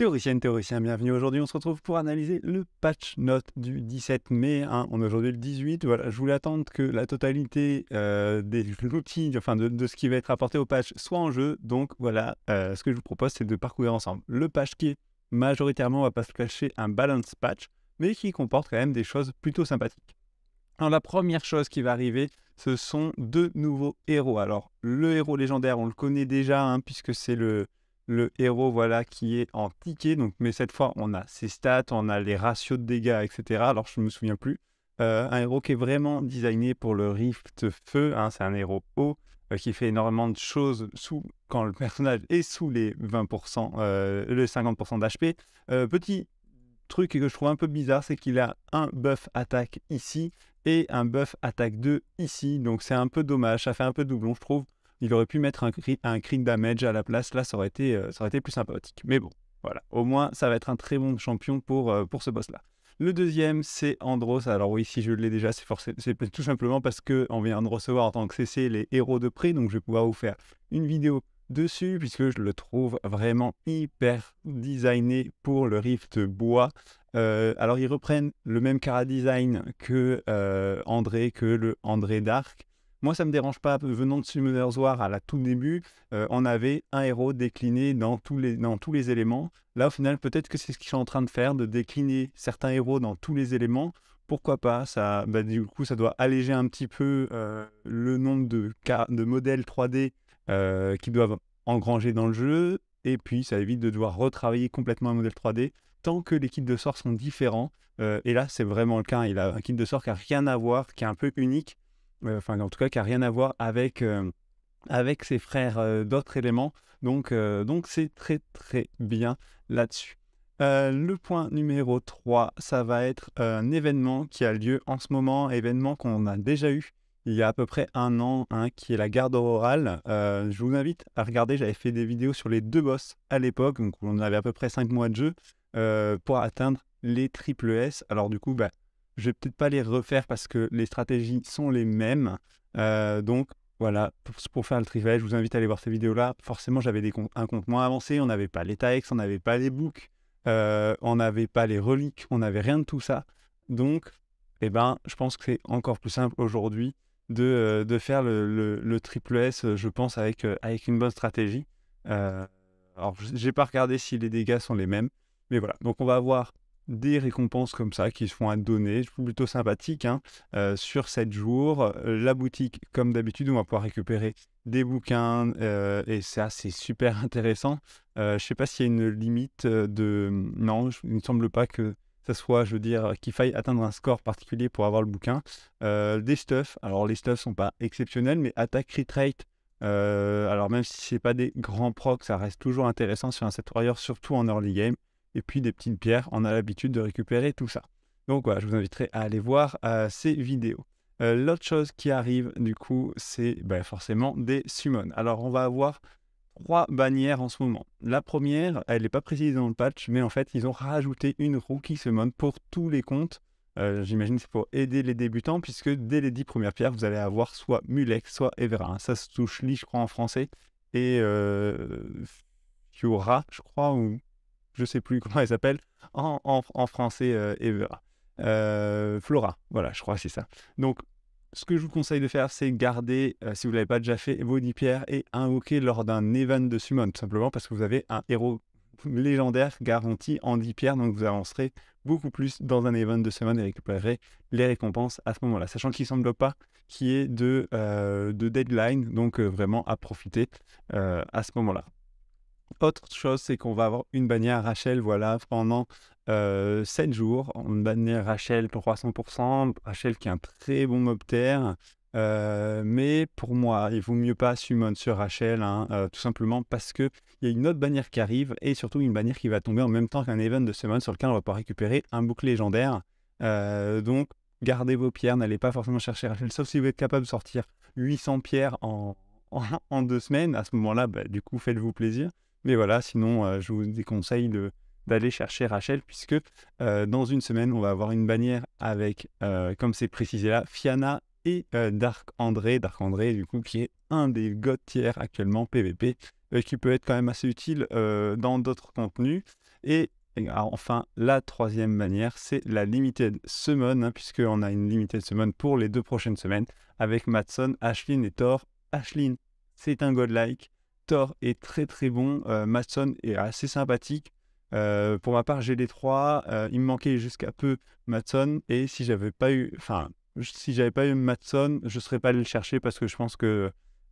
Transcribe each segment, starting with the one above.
Théoricienne, théoricien, bienvenue. Aujourd'hui, on se retrouve pour analyser le patch note du 17 mai. Hein. On est aujourd'hui le 18. Voilà, je voulais attendre que la totalité euh, des outils, enfin de, ce qui va être apporté au patch, soit en jeu. Donc voilà, euh, ce que je vous propose, c'est de parcourir ensemble le patch qui est majoritairement, on va pas se cacher, un balance patch, mais qui comporte quand même des choses plutôt sympathiques. Alors la première chose qui va arriver, ce sont deux nouveaux héros. Alors le héros légendaire, on le connaît déjà, hein, puisque c'est le le héros voilà qui est en ticket. Donc, mais cette fois, on a ses stats, on a les ratios de dégâts, etc. Alors, je ne me souviens plus. Euh, un héros qui est vraiment designé pour le Rift Feu. Hein, c'est un héros haut euh, qui fait énormément de choses sous, quand le personnage est sous les 20%, euh, le 50% d'HP. petit truc que je trouve un peu bizarre, c'est qu'il a un buff attaque ici et un buff attaque 2 ici. Donc c'est un peu dommage, ça fait un peu doublon, je trouve. Il aurait pu mettre un, cri, damage à la place. Là, euh, ça aurait été, plus sympathique. Mais bon, voilà. Au moins, ça va être un très bon champion pour, euh, ce boss-là. Le deuxième, c'est Andros. Alors oui, si je l'ai déjà, c'est tout simplement parce qu'on vient de recevoir en tant que CC les héros de prix. Donc je vais pouvoir vous faire une vidéo dessus puisque je le trouve vraiment hyper designé pour le Rift bois. Euh, alors ils reprennent le même cara design que André, que le André Dark. Moi, ça ne me dérange pas. Venant de Summoner's War à la tout début, euh, on avait un héros décliné dans tous les, dans tous les éléments. Là, au final, peut-être que c'est ce qu'ils sont en train de faire, de décliner certains héros dans tous les éléments. Pourquoi pas ça, bah, Du coup, ça doit alléger un petit peu euh, le nombre de, de modèles 3D euh, qui qu'ils doivent engranger dans le jeu. Et puis, ça évite de devoir retravailler complètement un modèle 3D tant que les kits de sorts sont différents. et là, c'est vraiment le cas. Il a un kit de sort qui n'a rien à voir, qui est un peu unique. Euh, enfin en tout cas qui n'a rien à voir avec, euh, avec ses frères euh, d'autres éléments. Donc donc c'est très très bien là-dessus. le point numéro 3, ça va être un événement qui a lieu en ce moment, événement qu'on a déjà eu il y a à peu près un an, hein, qui est la garde Aurorale. je vous invite à regarder, j'avais fait des vidéos sur les deux boss à l'époque, donc on avait à peu près 5 mois de jeu pour atteindre les triple S. Alors du coup, bah, je vais peut-être pas les refaire parce que les stratégies sont les mêmes. Euh, donc voilà, pour, pour, faire le trivel, je vous invite à aller voir ces vidéos-là. Forcément, j'avais un compte moins avancé, on n'avait pas les TAEX, on n'avait pas les books, euh, on n'avait pas les reliques, on n'avait rien de tout ça. Donc, eh ben, je pense que c'est encore plus simple aujourd'hui de, euh, de, faire le, le, triple S, je pense, avec, avec une bonne stratégie. alors, j'ai pas regardé si les dégâts sont les mêmes, mais voilà. Donc, on va voir des récompenses comme ça qui se font à donner, plutôt sympathique, hein, euh, sur 7 jours. La boutique, comme d'habitude, on va pouvoir récupérer des bouquins euh, et ça, c'est super intéressant. Euh, je sais pas s'il y a une limite de. Non, il ne semble pas que ça soit, je veux dire, qu'il faille atteindre un score particulier pour avoir le bouquin. des stuffs, alors les stuffs sont pas exceptionnels, mais attaque crit alors même si c'est pas des grands procs, ça reste toujours intéressant sur un set warrior, surtout en early game et puis des petites pierres. On a l'habitude de récupérer tout ça. Donc voilà, je vous inviterai à aller voir euh, ces vidéos. Euh, l'autre chose qui arrive, du coup, c'est bah, forcément des summons. Alors, on va avoir trois bannières en ce moment. La première, elle n'est pas précise dans le patch, mais en fait, ils ont rajouté une rookie summon pour tous les comptes. Euh, j'imagine que c'est pour aider les débutants, puisque dès les dix premières pierres, vous allez avoir soit Mulex, soit Evera. Ça se touche Lee, je crois, en français, et Fiora, je crois, ou je sais plus comment elle s'appelle, en, français, euh, euh, Flora, voilà, je crois que c'est ça. Donc, ce que je vous conseille de faire, c'est garder, euh, si vous ne l'avez pas déjà fait, vos 10 pierres et invoquer lors d'un event de summon, tout simplement parce que vous avez un héros légendaire garanti en 10 pierres, donc vous avancerez beaucoup plus dans un event de summon et récupérerez les récompenses à ce moment-là, sachant qu'il ne semble pas qu'il y ait de, de deadline, donc vraiment à profiter à ce moment-là. Autre chose, c'est qu'on va avoir une bannière Rachel, voilà, pendant 7 euh, jours. Une bannière Rachel pour 300%, Rachel qui est un très bon mobter. Euh, mais pour moi, il vaut mieux pas summon sur Rachel, hein, euh, tout simplement parce que il y a une autre bannière qui arrive et surtout une bannière qui va tomber en même temps qu'un event de semaine sur lequel on va pas récupérer un boucle légendaire. donc, gardez vos pierres, n'allez pas forcément chercher Rachel, sauf si vous êtes capable de sortir 800 pierres en, en, deux semaines. À ce moment-là, bah, du coup, faites-vous plaisir. Mais voilà, sinon, euh, je vous déconseille d'aller chercher Rachel, puisque euh, dans une semaine, on va avoir une bannière avec, euh, comme c'est précisé là, Fiana et Dark André. Dark André, du coup, qui est un des god tiers actuellement PVP, qui peut être quand même assez utile dans d'autres contenus. Et, ah, enfin, la troisième bannière, c'est la Limited Summon, hein, puisque puisqu'on a une Limited Summon pour les deux prochaines semaines, avec Matson, Ashlyn et Thor. Ashlyn, c'est un godlike like est très très bon. Euh, Matson est assez sympathique. Euh, pour ma part, j'ai les trois. Euh, il me manquait jusqu'à peu Matson. Et si j'avais pas eu, enfin, si j'avais pas eu Matson, je serais pas allé le chercher parce que je pense que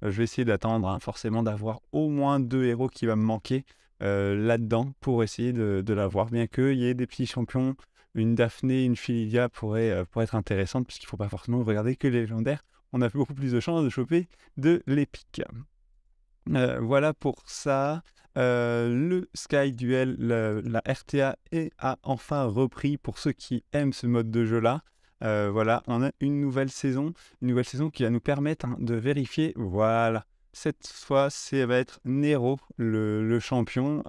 euh, je vais essayer d'attendre hein, forcément d'avoir au moins deux héros qui va me manquer là-dedans pour essayer de, l'avoir. Bien qu'il y ait des petits champions, une Daphné, une Philidia pourrait, pourrait être intéressante puisqu'il faut pas forcément regarder que les légendaires. On a beaucoup plus de chances de choper de l'épique. Euh, voilà pour ça. Euh, le Sky Duel, la RTA est, a enfin repris pour ceux qui aiment ce mode de jeu-là. Euh, voilà, on a une nouvelle saison, une nouvelle saison qui va nous permettre hein, de vérifier. Voilà, cette fois, ça va être Nero, le, champion,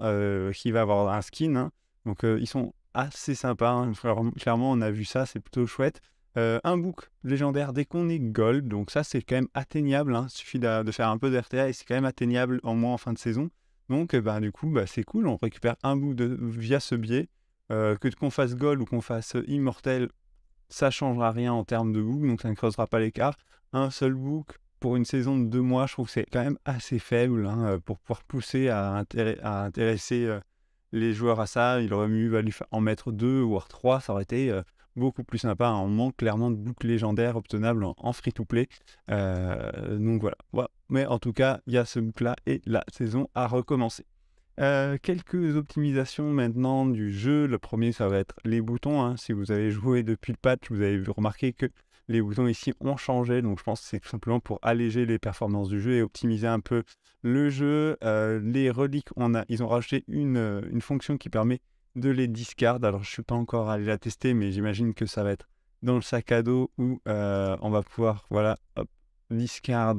qui va avoir un skin. Hein. Donc, ils sont assez sympas. Hein. Clairement, on a vu ça, c'est plutôt chouette. Euh, un book légendaire dès qu'on est gold, donc ça c'est quand même atteignable, hein. il suffit de, faire un peu de RTA et c'est quand même atteignable en moins en fin de saison. Donc euh, bah, du coup bah, c'est cool, on récupère un book de, via ce biais. Euh, que qu'on fasse gold ou qu'on fasse immortel, ça changera rien en termes de book, donc ça ne creusera pas l'écart. Un seul book pour une saison de deux mois, je trouve que c'est quand même assez faible hein, pour pouvoir pousser à, intéresser les joueurs à ça. Il aurait mieux valu en mettre deux, voire trois, ça aurait été beaucoup plus sympa. Hein. On manque clairement de boucles légendaires obtenables en, free-to-play. Euh, donc voilà. Mais en tout cas, il y a ce boucle-là et la saison a recommencé. Euh, quelques optimisations maintenant du jeu. Le premier, ça va être les boutons. Hein. Si vous avez joué depuis le patch, vous avez remarqué que les boutons ici ont changé. Donc je pense que c'est tout simplement pour alléger les performances du jeu et optimiser un peu le jeu. Euh, les reliques, on a, ils ont rajouté une, une fonction qui permet de les discard. Alors, je suis pas encore allé la tester, mais j'imagine que ça va être dans le sac à dos où euh, on va pouvoir, voilà, hop, discard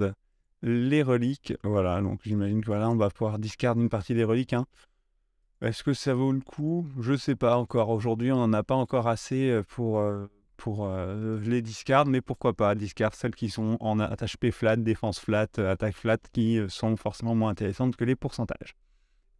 les reliques. Voilà, donc j'imagine que voilà, on va pouvoir discard une partie des reliques. Hein. Est-ce que ça vaut le coup Je ne sais pas encore. Aujourd'hui, on n'en a pas encore assez euh, pour, euh, pour les discard mais pourquoi pas discard celles qui sont en attache P flat, défense flat, attaque flat, qui sont forcément moins intéressantes que les pourcentages.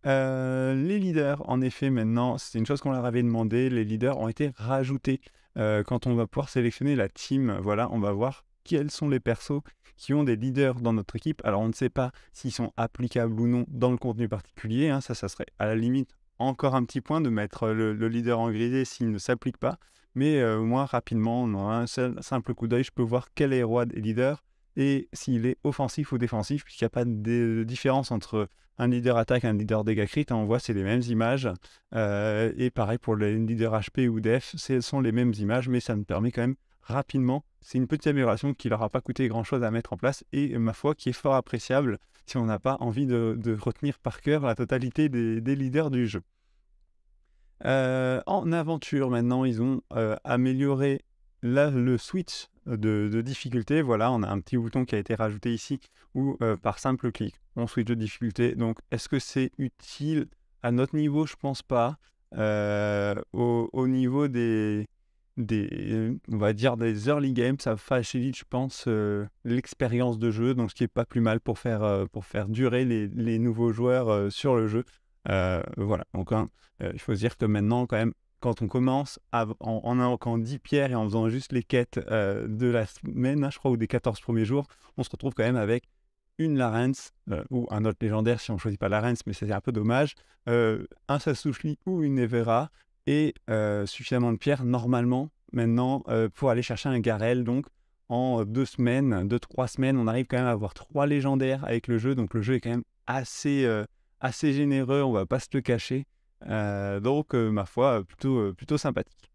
Euh, les leaders, en effet, maintenant, c'est une chose qu'on leur avait demandé. Les leaders ont été rajoutés. Euh, quand on va pouvoir sélectionner la team, voilà, on va voir quels sont les persos qui ont des leaders dans notre équipe. Alors, on ne sait pas s'ils sont applicables ou non dans le contenu particulier. Hein, ça, ça serait à la limite encore un petit point de mettre le, leader en grisé s'il ne s'applique pas. Mais au euh, moi, rapidement, aura un simple coup d'œil, je peux voir quel est roi des leaders et s'il est offensif ou défensif, puisqu'il n'y a pas de différence entre un leader attaque, un leader dégâts crit, hein, on voit c'est les mêmes images. Euh, et pareil pour les leaders HP ou DEF, ce sont les mêmes images, mais ça me permet quand même rapidement. C'est une petite amélioration qui leur a pas coûté grand chose à mettre en place et ma foi qui est fort appréciable si on n'a pas envie de, retenir par cœur la totalité des, leaders du jeu. Euh, en aventure maintenant, ils ont euh, amélioré là, le switch de, difficulté, voilà, on a un petit bouton qui a été rajouté ici ou euh, par simple clic, on switch de difficulté. Donc, est-ce que c'est utile à notre niveau Je pense pas. Euh, au, niveau des, on va dire des early games, ça facilite, je pense, euh, l'expérience de jeu, donc ce qui est pas plus mal pour faire, pour faire durer les, nouveaux joueurs sur le jeu. voilà, donc hein, il faut dire que maintenant, quand même, quand on commence en, en, 10 quand et en faisant juste les quêtes euh, de la semaine, hein, je crois, ou des 14 premiers jours, on se retrouve quand même avec une larence, euh, ou un autre légendaire si on ne choisit pas larence, mais c'est un peu dommage, euh, un Sasushli ou une Evera, et suffisamment de pierres normalement maintenant pour aller chercher un Garel. Donc en deux semaines, deux, trois semaines, on arrive quand même à avoir trois légendaires avec le jeu, donc le jeu est quand même assez, assez généreux, on va pas se le cacher. Euh, donc, euh, ma foi, plutôt, euh, plutôt sympathique.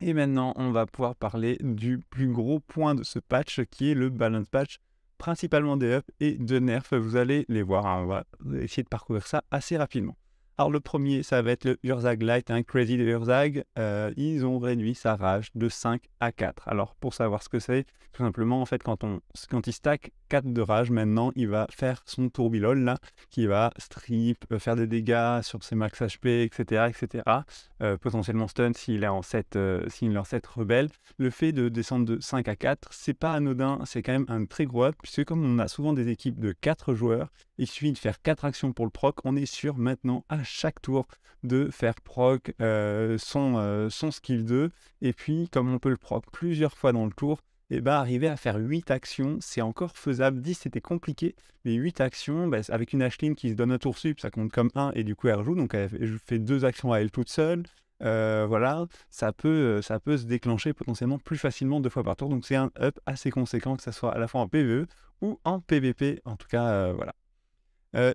Et maintenant, on va pouvoir parler du plus gros point de ce patch qui est le balance patch, principalement des ups et de nerfs. Vous allez les voir, hein, on va essayer de parcourir ça assez rapidement. Alors, le premier, ça va être le Urzag Light, un hein, Crazy de Urzag. ils ont réduit sa rage de 5 à 4. Alors, pour savoir ce que c'est, tout simplement, en fait, quand, on, quand ils stack 4 de rage. Maintenant, il va faire son tourbilol là, qui va strip, euh, faire des dégâts sur ses max HP, etc. etc. potentiellement stun s'il est en 7, euh, s'il est en 7 rebelle. Le fait de descendre de 5 à 4, c'est pas anodin, c'est quand même un très gros up, puisque comme on a souvent des équipes de 4 joueurs, il suffit de faire 4 actions pour le proc. On est sûr maintenant à chaque tour de faire proc euh, son, euh, son skill 2. Et puis, comme on peut le proc plusieurs fois dans le tour, et eh bah, ben, arriver à faire 8 actions, c'est encore faisable. 10, c'était compliqué, mais 8 actions, bah, avec une Ashling qui se donne un tour sup, ça compte comme 1, et du coup, elle joue Donc, elle fait deux actions à elle toute seule. Euh, voilà, ça peut, euh, ça peut se déclencher potentiellement plus facilement deux fois par tour. Donc, c'est un up assez conséquent, que ce soit à la fois en PvE ou en PvP. En tout cas, euh, voilà. Euh,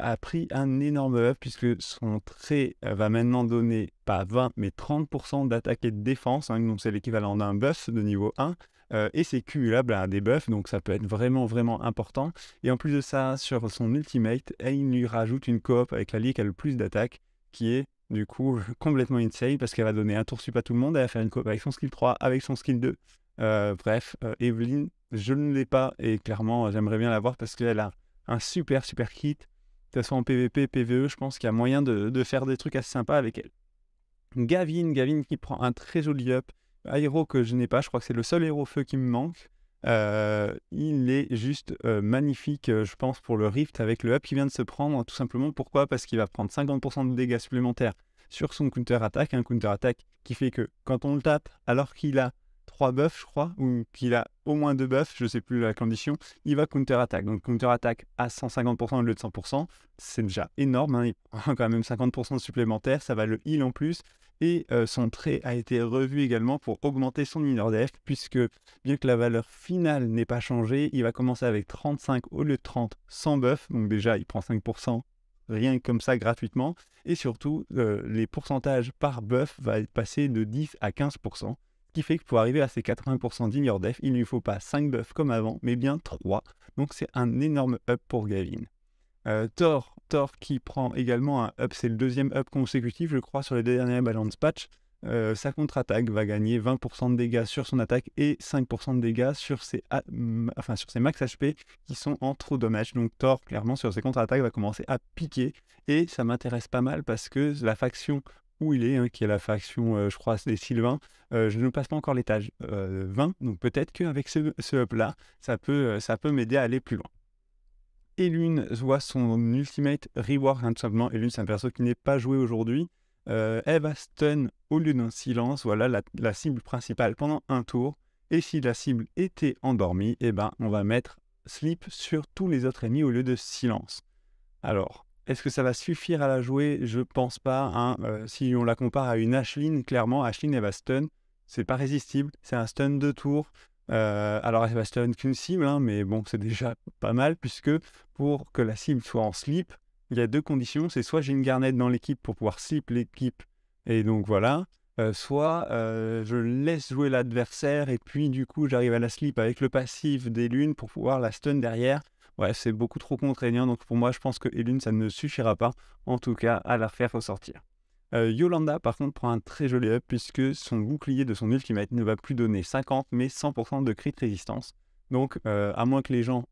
a pris un énorme œuf puisque son trait euh, va maintenant donner pas 20 mais 30% d'attaque et de défense. Hein, donc c'est l'équivalent d'un buff de niveau 1. Euh, et c'est cumulable à des buffs, donc ça peut être vraiment vraiment important. Et en plus de ça, sur son ultimate, elle lui rajoute une coop avec l'allié qui a le plus d'attaque, qui est du coup complètement insane parce qu'elle va donner un tour sup à tout le monde, elle va faire une coop avec son skill 3, avec son skill 2. Euh, bref, Evelyn je ne l'ai pas et clairement j'aimerais bien la voir parce qu'elle a un super, super kit. de toute façon en PVP, PVE, je pense qu'il y a moyen de, faire des trucs assez sympas avec elle. Gavin, Gavin qui prend un très joli up. Aéro que je n'ai pas, je crois que c'est le seul héros feu qui me manque. Euh, il est juste euh, magnifique, euh, je pense, pour le Rift avec le up qui vient de se prendre. Tout simplement, pourquoi Parce qu'il va prendre 50% de dégâts supplémentaires sur son counter-attaque. Un counter-attaque qui fait que quand on le tape, alors qu'il a trois buffs, je crois, ou qu'il a au moins deux buffs, je sais plus la condition, il va counter-attaque. Donc counter-attaque à 150% au lieu de 100%, c'est déjà énorme, hein. il prend quand même 50% supplémentaire, ça va le heal en plus. Et euh, son trait a été revu également pour augmenter son minor def, puisque bien que la valeur finale n'ait pas changé, il va commencer avec 35 au lieu de 30 sans buff, donc déjà il prend 5% rien comme ça gratuitement. Et surtout, euh, les pourcentages par buff va passer de 10 à 15% fait que pour arriver à ces 80% d'ignore def, il ne lui faut pas 5 buffs comme avant, mais bien 3. Donc c'est un énorme up pour Gavin. Euh, Thor, Thor qui prend également un up, c'est le deuxième up consécutif, je crois, sur les dernières balance patch. Euh, sa contre-attaque va gagner 20% de dégâts sur son attaque et 5% de dégâts sur ses, enfin, sur ses max HP qui sont en trop dommage. Donc Thor, clairement, sur ses contre-attaques, va commencer à piquer. Et ça m'intéresse pas mal parce que la faction où il est, hein, qui est la faction, euh, je crois, des Sylvains. Euh, je ne passe pas encore l'étage 20, euh, donc peut-être qu'avec ce, ce up-là, ça peut, ça peut m'aider à aller plus loin. Elune voit son ultimate reward, hein, tout simplement. Elune, c'est un perso qui n'est pas joué aujourd'hui. elle va au lieu d'un silence, voilà la, cible principale pendant un tour. Et si la cible était endormie, eh ben, on va mettre sleep sur tous les autres ennemis au lieu de silence. Alors, est-ce que ça va suffire à la jouer Je pense pas. Hein. Euh, si on la compare à une Ashlyn, clairement, Ashlyn, elle va stun. C'est pas résistible. C'est un stun de tour. Euh, alors, elle va stun qu'une cible, hein, mais bon, c'est déjà pas mal, puisque pour que la cible soit en slip, il y a deux conditions. C'est soit j'ai une garnette dans l'équipe pour pouvoir slip l'équipe, et donc voilà. Euh, soit je laisse jouer l'adversaire, et puis du coup, j'arrive à la slip avec le passif des lunes pour pouvoir la stun derrière ouais, c'est beaucoup trop contraignant. Donc pour moi, je pense que Elune, ça ne suffira pas, en tout cas, à la faire ressortir. Euh, Yolanda, par contre, prend un très joli up puisque son bouclier de son ultimate ne va plus donner 50 mais 100% de crit résistance. Donc, euh, à moins que les gens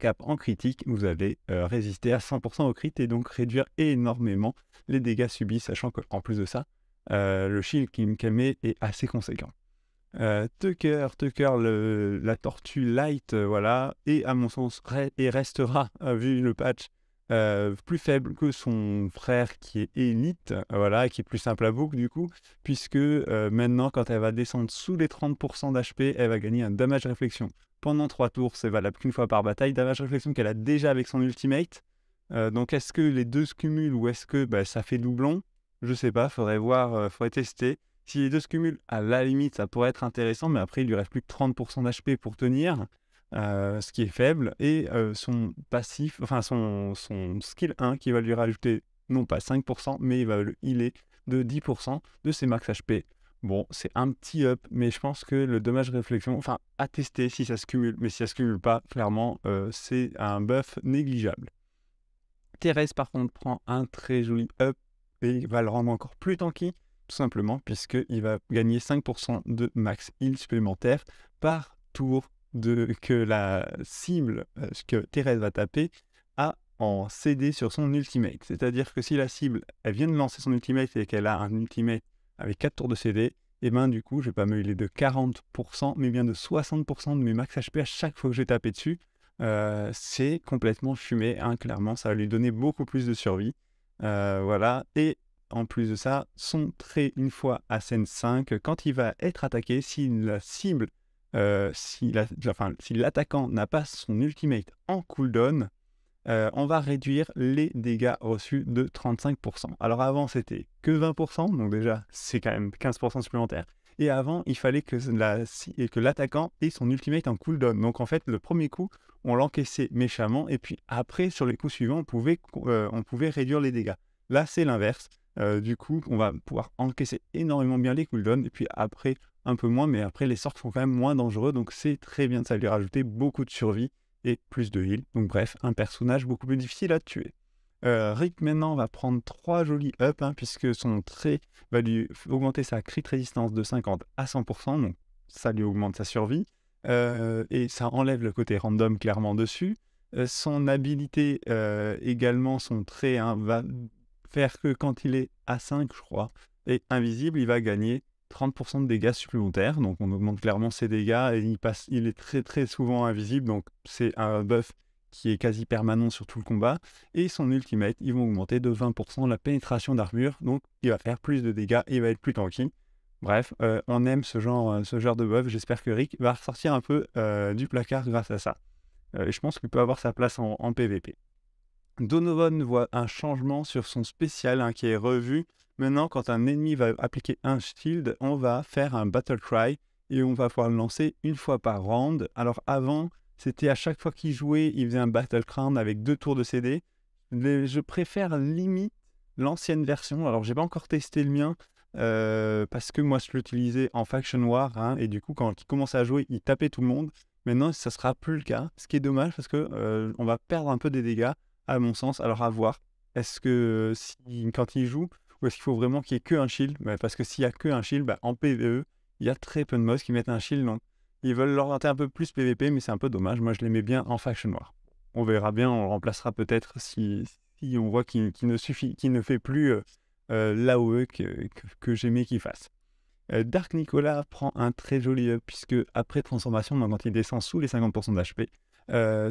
cap en critique, vous allez euh, résister à 100% au crit et donc réduire énormément les dégâts subis, sachant qu'en plus de ça, le shield me camé est assez conséquent. Euh, Tucker, Tucker, le, la tortue light, euh, voilà, et à mon sens, et restera, euh, vu le patch, plus faible que son frère qui est elite voilà, qui est plus simple à boucle du coup, puisque maintenant, quand elle va descendre sous les 30% d'HP, elle va gagner un damage réflexion. Pendant 3 tours, c'est valable qu'une fois par bataille, damage réflexion qu'elle a déjà avec son ultimate. donc est-ce que les deux se cumulent ou est-ce que bah, ça fait doublon Je sais pas, faudrait voir, faudrait tester. Si les deux se cumulent, à la limite, ça pourrait être intéressant, mais après, il lui reste plus que 30% d'HP pour tenir, euh, ce qui est faible, et euh, son passif, enfin son, skill 1 qui va lui rajouter non pas 5%, mais il va le healer de 10% de ses max HP. Bon, c'est un petit up, mais je pense que le dommage réflexion, enfin, à tester si ça se cumule, mais si ça se cumule pas, clairement, euh, c'est un buff négligeable. Thérèse, par contre, prend un très joli up et va le rendre encore plus tanky tout simplement, puisqu'il va gagner 5% de max heal supplémentaire par tour de, que la cible euh, que Thérèse va taper a en CD sur son ultimate. C'est-à-dire que si la cible, elle vient de lancer son ultimate et qu'elle a un ultimate avec 4 tours de CD, et eh ben du coup, je vais pas me healer de 40%, mais bien de 60% de mes max HP à chaque fois que je vais taper dessus. Euh, c'est complètement fumé, hein, clairement. Ça va lui donner beaucoup plus de survie. Euh, voilà. Et en plus de ça, son trait, une fois à scène 5, quand il va être attaqué, si la cible, euh, si l'attaquant n'a pas son ultimate en cooldown, euh, on va réduire les dégâts reçus de 35%. Alors avant, c'était que 20%, donc déjà, c'est quand même 15% supplémentaire. Et avant, il fallait que l'attaquant la, que ait son ultimate en cooldown. Donc en fait, le premier coup, on l'encaissait méchamment, et puis après, sur les coups suivants, on pouvait, euh, on pouvait réduire les dégâts. Là, c'est l'inverse. Euh, du coup, on va pouvoir encaisser énormément bien les cooldowns et puis après un peu moins, mais après les sorts sont quand même moins dangereux, donc c'est très bien de ça lui rajouter beaucoup de survie et plus de heal. Donc bref, un personnage beaucoup plus difficile à tuer. Euh, Rick maintenant va prendre trois jolis up hein, puisque son trait va lui augmenter sa crit résistance de 50 à 100%, donc ça lui augmente sa survie euh, et ça enlève le côté random clairement dessus. son habilité également, son trait hein, va faire que quand il est à 5, je crois, et invisible, il va gagner 30% de dégâts supplémentaires. Donc on augmente clairement ses dégâts et il, passe, il est très très souvent invisible. Donc c'est un buff qui est quasi permanent sur tout le combat. Et son ultimate, ils vont augmenter de 20% la pénétration d'armure. Donc il va faire plus de dégâts et il va être plus tranquille. Bref, euh, on aime ce genre, euh, ce genre de buff. J'espère que Rick va ressortir un peu euh, du placard grâce à ça. et je pense qu'il peut avoir sa place en PvP. Donovan voit un changement sur son spécial hein, qui est revu. Maintenant, quand un ennemi va appliquer un shield, on va faire un battle cry et on va pouvoir le lancer une fois par round. Alors avant, c'était à chaque fois qu'il jouait, il faisait un battle cry avec deux tours de CD. je préfère limite l'ancienne version. Alors j'ai pas encore testé le mien euh, parce que moi je l'utilisais en faction war hein, et du coup quand il commençait à jouer, il tapait tout le monde. Maintenant, ça sera plus le cas, ce qui est dommage parce que euh, on va perdre un peu des dégâts à mon sens. Alors à voir. Est-ce que euh, quand il joue, ou est-ce qu'il faut vraiment qu'il n'y ait qu'un shield bah, Parce que s'il n'y a qu'un shield, bah, en PvE, il y a très peu de mobs qui mettent un shield. Donc ils veulent l'orienter un peu plus PvP, mais c'est un peu dommage. Moi, je l'aimais bien en faction noire. On verra bien, on le remplacera peut-être si, on voit qu'il ne suffit, qu'il ne fait plus euh, euh, l'AOE que, j'aimais qu'il fasse. Dark Nicolas prend un très joli up, puisque après transformation, quand il descend sous les 50% d'HP,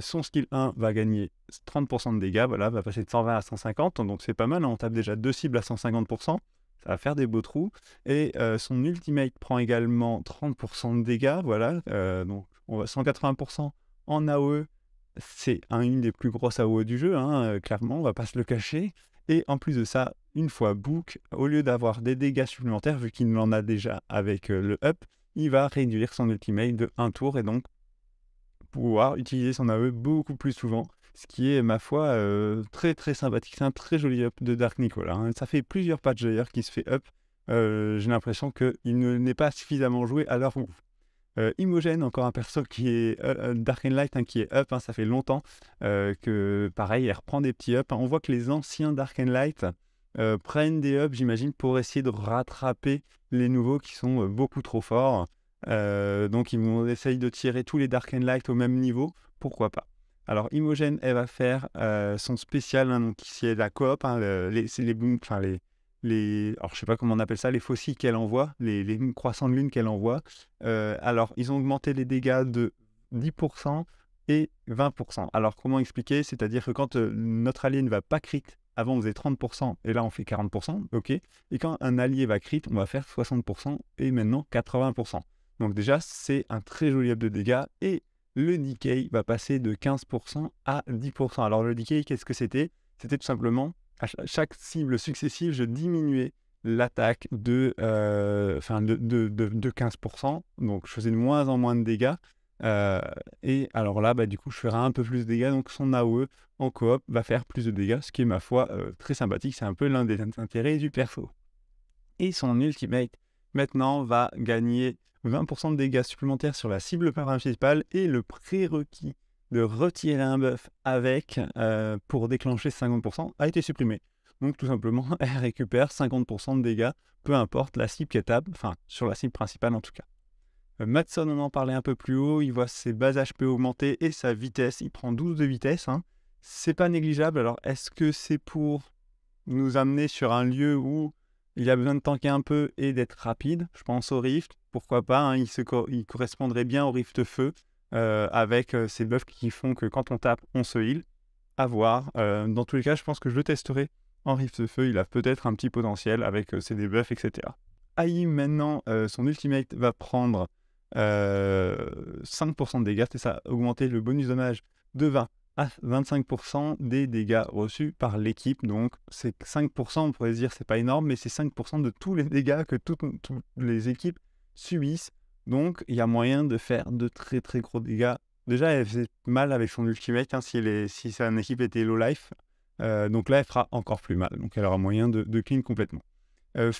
son skill 1 va gagner 30% de dégâts, voilà, va passer de 120 à 150, donc c'est pas mal, hein, on tape déjà deux cibles à 150%, ça va faire des beaux trous. Et son ultimate prend également 30% de dégâts, voilà, donc on va 180% en AOE, c'est une des plus grosses AOE du jeu, hein, clairement, on va pas se le cacher. Et en plus de ça, une fois book, au lieu d'avoir des dégâts supplémentaires, vu qu'il en a déjà avec le up, il va réduire son ultimate de 1 tour et donc pouvoir utiliser son AE beaucoup plus souvent, ce qui est, ma foi, euh, très très sympathique. C'est un très joli up de Dark Nicolas. Hein. Ça fait plusieurs patchs d'ailleurs qui se fait up. Euh, j'ai l'impression qu'il n'est pas suffisamment joué à leur euh, Imogen, encore un perso qui est Dark and Light, hein, qui est up, hein. ça fait longtemps que, pareil, elle reprend des petits up. On voit que les anciens Dark and Light prennent des up, j'imagine, pour essayer de rattraper les nouveaux qui sont beaucoup trop forts. Euh, donc ils vont essayer de tirer tous les Dark and Light au même niveau, pourquoi pas alors Imogen, elle va faire euh, son spécial, hein, donc ici elle la coop, hein, les, les, enfin les, les, alors je sais pas comment on appelle ça, les fossiles qu'elle envoie, les, les, croissants de lune qu'elle envoie. Euh, alors, ils ont augmenté les dégâts de 10% et 20%. Alors, comment expliquer C'est-à-dire que quand notre allié ne va pas crit, avant on faisait 30% et là on fait 40%, ok. Et quand un allié va crit, on va faire 60% et maintenant 80%. Donc déjà, c'est un très joli up de dégâts et le decay va passer de 15% à 10%. Alors le decay, qu'est-ce que c'était C'était tout simplement, à chaque cible successive, je diminuais l'attaque de, 15%. Euh, Donc je faisais de moins en moins de dégâts. Euh, et alors là, bah, du coup, je ferai un peu plus de dégâts. Donc son AOE en coop va faire plus de dégâts, ce qui est ma foi euh, très sympathique. C'est un peu l'un des intérêts du perso. Et son ultimate maintenant va gagner 20% de dégâts supplémentaires sur la cible principale et le prérequis de retirer un buff avec euh, pour déclencher 50% a été supprimé. Donc tout simplement, elle récupère 50% de dégâts, peu importe la cible qu'elle table, enfin sur la cible principale en tout cas. Euh, Matson, on en parlait un peu plus haut, il voit ses bases HP augmenter et sa vitesse, il prend 12 de vitesse, hein. c'est pas négligeable. Alors est-ce que c'est pour nous amener sur un lieu où il a besoin de tanker un peu et d'être rapide. Je pense au Rift, pourquoi pas. Hein, il, correspondrait bien au Rift Feu euh, avec euh, ces buffs qui font que quand on tape, on se heal. À voir. Euh, dans tous les cas, je pense que je le testerai en Rift Feu. Il a peut-être un petit potentiel avec ses debuffs, etc. Aïe, maintenant, son ultimate va prendre 5% de dégâts et ça augmenter le bonus dommage de 20 à 25% des dégâts reçus par l'équipe. Donc c'est 5%, on pourrait dire c'est pas énorme, mais c'est 5% de tous les dégâts que toutes, les équipes subissent. Donc il y a moyen de faire de très très gros dégâts. Déjà elle faisait mal avec son ultimate hein, si, si sa équipe était low life. Euh, donc là elle fera encore plus mal. Donc elle aura moyen de, clean complètement. Euh,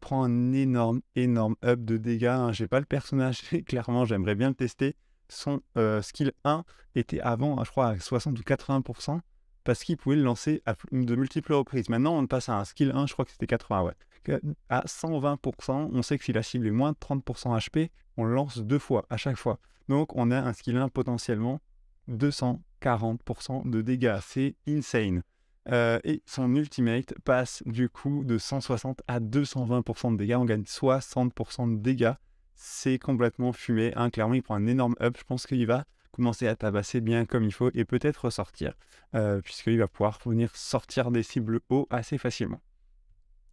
prend un énorme énorme up de dégâts. Hein. J'ai pas le personnage, clairement j'aimerais bien le tester son euh, skill 1 était avant, hein, je crois, à 60 ou 80%, parce qu'il pouvait le lancer de multiples reprises. Maintenant, on passe à un skill 1, je crois que c'était 80, ouais. À 120%, on sait que si la cible est moins de 30% HP, on le lance deux fois à chaque fois. Donc, on a un skill 1 potentiellement 240% de dégâts. C'est insane. Euh, et son ultimate passe du coup de 160 à 220% de dégâts. On gagne 60% de dégâts c'est complètement fumé. Hein. Clairement, il prend un énorme up. Je pense qu'il va commencer à tabasser bien comme il faut et peut-être ressortir, euh, puisqu'il va pouvoir venir sortir des cibles hauts assez facilement.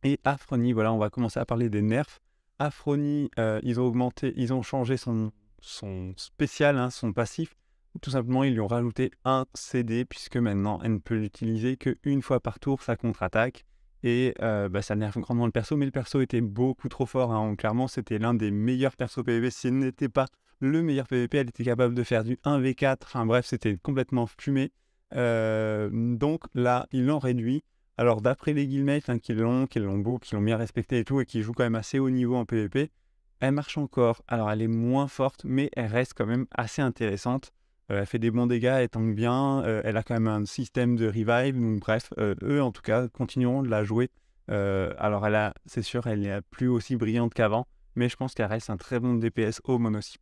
Et Afroni, voilà, on va commencer à parler des nerfs. Afroni, euh, ils ont augmenté, ils ont changé son, spécial, hein, son passif. Tout simplement, ils lui ont rajouté un CD, puisque maintenant, elle ne peut l'utiliser qu'une fois par tour, sa contre-attaque. Et bah, ça nerve grandement le perso, mais le perso était beaucoup trop fort. Hein. Clairement, c'était l'un des meilleurs persos PvP. s'il n'était pas le meilleur PvP, elle était capable de faire du 1v4. Enfin bref, c'était complètement fumé. donc là, il l'ont réduit. Alors d'après les guildmates hein, qui l'ont, qui l'ont beau, qui l'ont bien respecté et tout, et qui jouent quand même assez haut niveau en PvP, elle marche encore. Alors elle est moins forte, mais elle reste quand même assez intéressante. Euh, elle fait des bons dégâts, elle tank bien, euh, elle a quand même un système de revive. bref, euh, eux en tout cas continueront de la jouer. alors elle c'est sûr, elle n'est plus aussi brillante qu'avant, mais je pense qu'elle reste un très bon DPS au monocycle.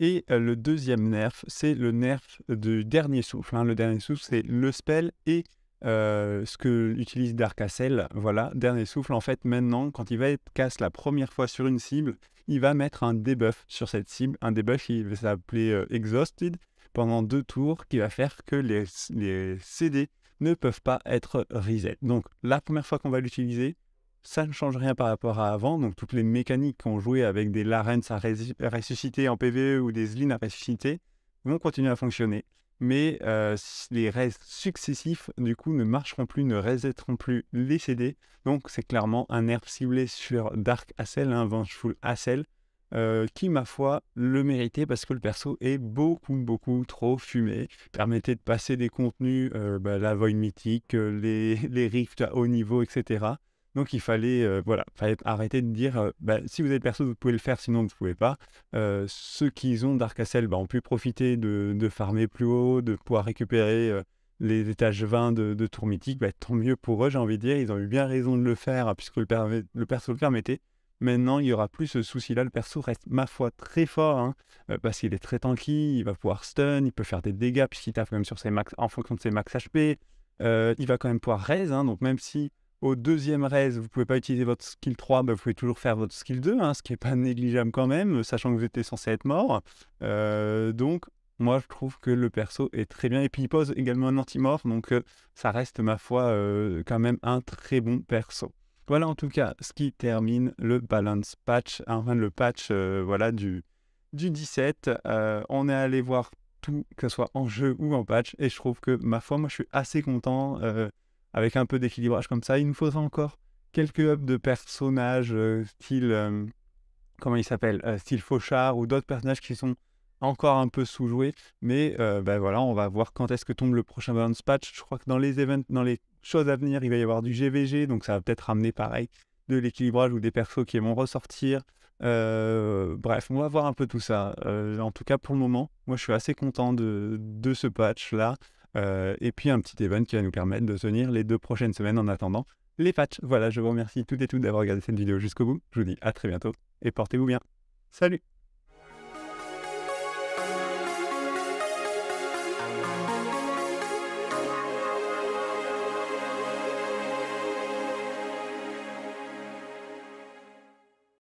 Et le deuxième nerf, c'est le nerf du dernier souffle. Hein. Le dernier souffle, c'est le spell et ce que utilise Dark voilà, dernier souffle, en fait, maintenant, quand il va être casse la première fois sur une cible, il va mettre un debuff sur cette cible, un debuff qui va s'appeler Exhausted, pendant deux tours qui va faire que les, CD ne peuvent pas être reset. Donc la première fois qu'on va l'utiliser, ça ne change rien par rapport à avant. Donc toutes les mécaniques qu'on jouait avec des Larens à ressusciter en PVE ou des Zlin à ressusciter vont continuer à fonctionner. Mais euh, les restes successifs, du coup, ne marcheront plus, ne resetteront plus les CD. Donc c'est clairement un nerf ciblé sur Dark Assel, un hein, Vengeful euh, qui, ma foi, le méritait parce que le perso est beaucoup, beaucoup trop fumé. Permettait de passer des contenus, euh, bah, la Void mythique, euh, les, les rifts à haut niveau, etc. Donc il fallait, voilà, arrêter de dire bah, si vous êtes perso, vous pouvez le faire, sinon vous ne pouvez pas. ceux qui ont Dark bah, ont pu profiter de, de, farmer plus haut, de pouvoir récupérer les étages 20 de, tour mythique. tant mieux pour eux, j'ai envie de dire. Ils ont eu bien raison de le faire puisque le perso le permettait. Maintenant, il n'y aura plus ce souci-là. Le perso reste, ma foi, très fort, hein. euh, parce qu'il est très tanky, il va pouvoir stun, il peut faire des dégâts, puisqu'il tape quand même sur ses max, en fonction de ses max HP. Euh, il va quand même pouvoir raise, hein. donc même si au deuxième raise, vous ne pouvez pas utiliser votre skill 3, bah, vous pouvez toujours faire votre skill 2, hein, ce qui n'est pas négligeable quand même, sachant que vous étiez censé être mort. Euh, donc, moi, je trouve que le perso est très bien. Et puis, il pose également un anti donc ça reste, ma foi, quand même un très bon perso. Voilà en tout cas ce qui termine le balance patch, enfin le patch euh, voilà, du, du 17. Euh, on est allé voir tout, que ce soit en jeu ou en patch, et je trouve que ma foi, moi je suis assez content euh, avec un peu d'équilibrage comme ça. Il nous faudra encore quelques hubs de personnages style. comment il s'appelle Style Fauchard ou d'autres personnages qui sont encore un peu sous-joué, mais euh, ben voilà, on va voir quand est-ce que tombe le prochain balance patch. Je crois que dans les events, dans les choses à venir, il va y avoir du GVG, donc ça va peut-être ramener pareil de l'équilibrage ou des persos qui vont ressortir. Euh, bref, on va voir un peu tout ça. Euh, en tout cas, pour le moment, moi je suis assez content de, de ce patch-là. et puis un petit event qui va nous permettre de tenir les deux prochaines semaines en attendant les patchs. Voilà, je vous remercie toutes et toutes d'avoir regardé cette vidéo jusqu'au bout. Je vous dis à très bientôt et portez-vous bien. Salut